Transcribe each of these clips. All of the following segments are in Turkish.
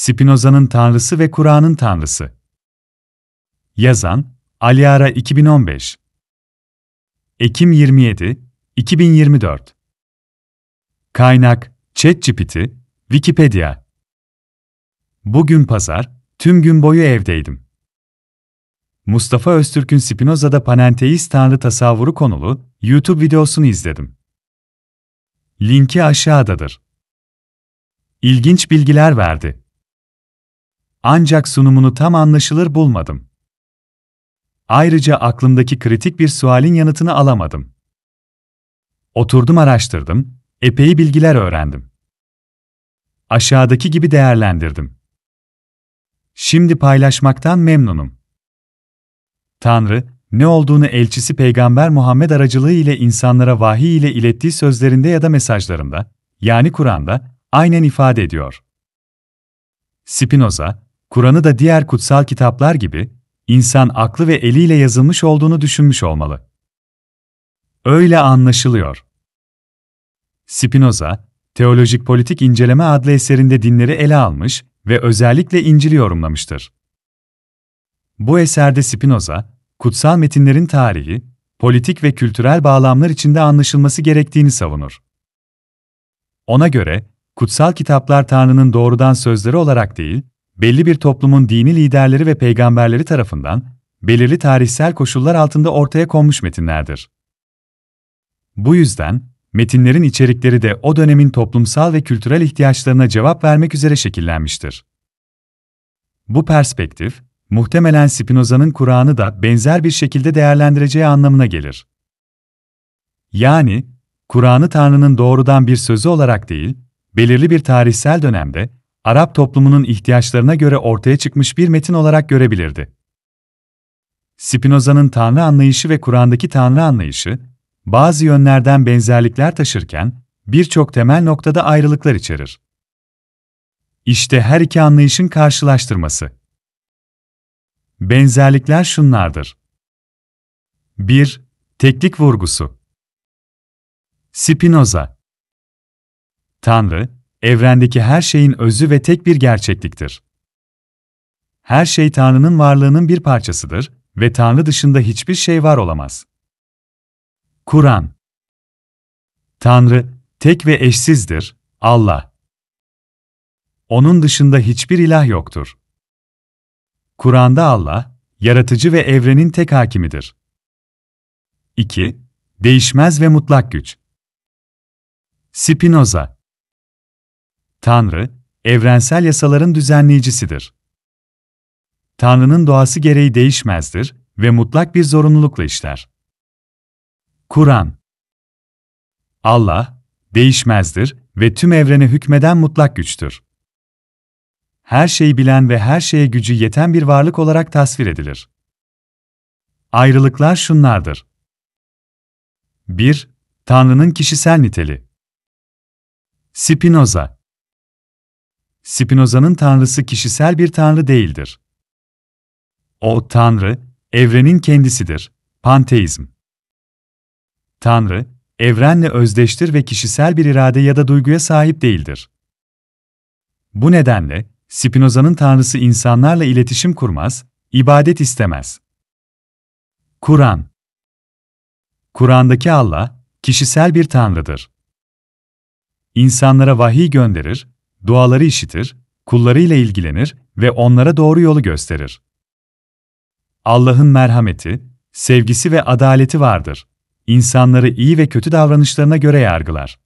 Spinoza'nın Tanrısı ve Kur'an'ın Tanrısı. Yazan, Aliara 2015 Ekim 27, 2024 Kaynak, ChatGPT, Wikipedia Bugün pazar, tüm gün boyu evdeydim. Mustafa Öztürk'ün Spinoza'da panenteist tanrı tasavvuru konulu YouTube videosunu izledim. Linki aşağıdadır. İlginç bilgiler verdi. Ancak sunumunu tam anlaşılır bulmadım. Ayrıca aklımdaki kritik bir sualin yanıtını alamadım. Oturdum araştırdım, epey bilgiler öğrendim. Aşağıdaki gibi değerlendirdim. Şimdi paylaşmaktan memnunum. Tanrı, ne olduğunu elçisi Peygamber Muhammed aracılığı ile insanlara vahiy ile ilettiği sözlerinde ya da mesajlarında, yani Kur'an'da, aynen ifade ediyor. Spinoza, Kur'an'ı da diğer kutsal kitaplar gibi, insan aklı ve eliyle yazılmış olduğunu düşünmüş olmalı. Öyle anlaşılıyor. Spinoza, Teolojik Politik İnceleme adlı eserinde dinleri ele almış ve özellikle İncil'i yorumlamıştır. Bu eserde Spinoza, kutsal metinlerin tarihi, politik ve kültürel bağlamlar içinde anlaşılması gerektiğini savunur. Ona göre, kutsal kitaplar Tanrı'nın doğrudan sözleri olarak değil, belli bir toplumun dini liderleri ve peygamberleri tarafından belirli tarihsel koşullar altında ortaya konmuş metinlerdir. Bu yüzden metinlerin içerikleri de o dönemin toplumsal ve kültürel ihtiyaçlarına cevap vermek üzere şekillenmiştir. Bu perspektif, muhtemelen Spinoza'nın Kur'an'ı da benzer bir şekilde değerlendireceği anlamına gelir. Yani, Kur'an'ı Tanrı'nın doğrudan bir sözü olarak değil, belirli bir tarihsel dönemde Arap toplumunun ihtiyaçlarına göre ortaya çıkmış bir metin olarak görebilirdi. Spinoza'nın Tanrı anlayışı ve Kur'an'daki Tanrı anlayışı, bazı yönlerden benzerlikler taşırken, birçok temel noktada ayrılıklar içerir. İşte her iki anlayışın karşılaştırması. Benzerlikler şunlardır. 1. Teklik vurgusu Spinoza Tanrı, evrendeki her şeyin özü ve tek bir gerçekliktir. Her şey Tanrı'nın varlığının bir parçasıdır ve Tanrı dışında hiçbir şey var olamaz. Kur'an Tanrı, tek ve eşsizdir, Allah. Onun dışında hiçbir ilah yoktur. Kur'an'da Allah, yaratıcı ve evrenin tek hakimidir. 2. Değişmez ve mutlak güç. Spinoza Tanrı, evrensel yasaların düzenleyicisidir. Tanrı'nın doğası gereği değişmezdir ve mutlak bir zorunlulukla işler. Kur'an Allah, değişmezdir ve tüm evrene hükmeden mutlak güçtür. Her şeyi bilen ve her şeye gücü yeten bir varlık olarak tasvir edilir. Ayrılıklar şunlardır. 1. Tanrı'nın kişisel niteli. Spinoza Spinoza'nın tanrısı kişisel bir tanrı değildir. O tanrı, evrenin kendisidir. Panteizm. Tanrı, evrenle özdeştir ve kişisel bir irade ya da duyguya sahip değildir. Bu nedenle, Spinoza'nın tanrısı insanlarla iletişim kurmaz, ibadet istemez. Kur'an Kur'an'daki Allah, kişisel bir tanrıdır. İnsanlara vahiy gönderir, duaları işitir, kullarıyla ilgilenir ve onlara doğru yolu gösterir. Allah'ın merhameti, sevgisi ve adaleti vardır. İnsanları iyi ve kötü davranışlarına göre yargılar.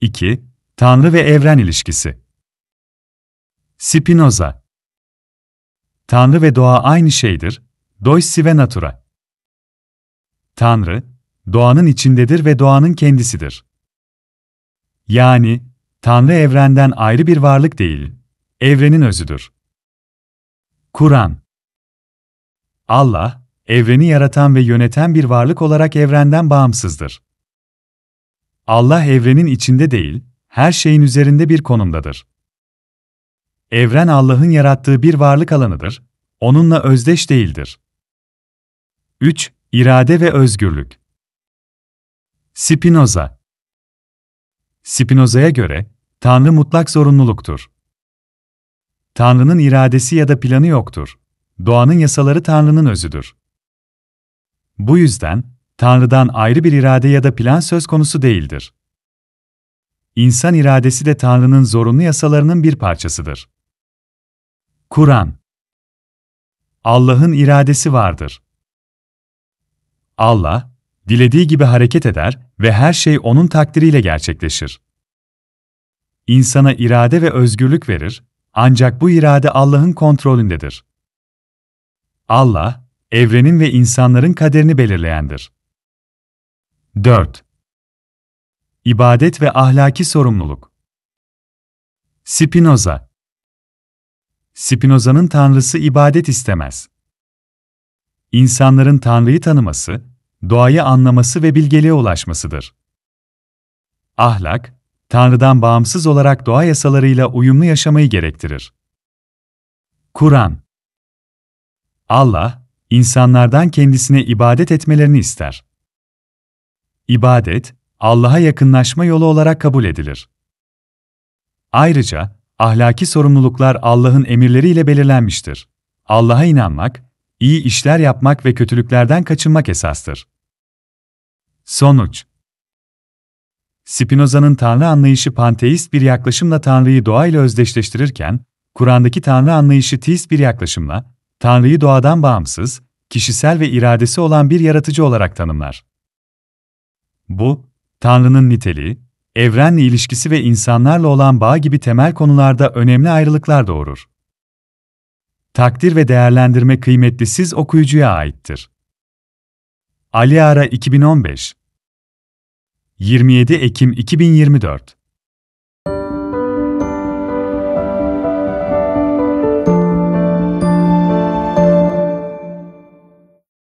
2. Tanrı ve evren ilişkisi. Spinoza Tanrı ve doğa aynı şeydir, doissi sive natura. Tanrı, doğanın içindedir ve doğanın kendisidir. Yani, Tanrı evrenden ayrı bir varlık değil, evrenin özüdür. Kur'an Allah, evreni yaratan ve yöneten bir varlık olarak evrenden bağımsızdır. Allah evrenin içinde değil, her şeyin üzerinde bir konumdadır. Evren Allah'ın yarattığı bir varlık alanıdır, onunla özdeş değildir. 3. İrade ve özgürlük Spinoza Spinoza'ya göre, Tanrı mutlak zorunluluktur. Tanrı'nın iradesi ya da planı yoktur. Doğanın yasaları Tanrı'nın özüdür. Bu yüzden, Tanrı'dan ayrı bir irade ya da plan söz konusu değildir. İnsan iradesi de Tanrı'nın zorunlu yasalarının bir parçasıdır. Kur'an Allah'ın iradesi vardır. Allah, dilediği gibi hareket eder ve her şey onun takdiriyle gerçekleşir. İnsana irade ve özgürlük verir, ancak bu irade Allah'ın kontrolündedir. Allah, evrenin ve insanların kaderini belirleyendir. 4. İbadet ve ahlaki sorumluluk. Spinoza Spinoza'nın tanrısı ibadet istemez. İnsanların tanrıyı tanıması doğayı anlaması ve bilgeliğe ulaşmasıdır. Ahlak, Tanrı'dan bağımsız olarak doğa yasalarıyla uyumlu yaşamayı gerektirir. Kur'an Allah, insanlardan kendisine ibadet etmelerini ister. İbadet, Allah'a yakınlaşma yolu olarak kabul edilir. Ayrıca, ahlaki sorumluluklar Allah'ın emirleriyle belirlenmiştir. Allah'a inanmak, İyi işler yapmak ve kötülüklerden kaçınmak esastır. Sonuç Spinoza'nın Tanrı anlayışı panteist bir yaklaşımla Tanrı'yı doğayla özdeşleştirirken, Kur'an'daki Tanrı anlayışı teist bir yaklaşımla, Tanrı'yı doğadan bağımsız, kişisel ve iradesi olan bir yaratıcı olarak tanımlar. Bu, Tanrı'nın niteliği, evrenle ilişkisi ve insanlarla olan bağ gibi temel konularda önemli ayrılıklar doğurur takdir ve değerlendirme kıymetli siz okuyucuya aittir. Ali Ara 2015 27 Ekim 2024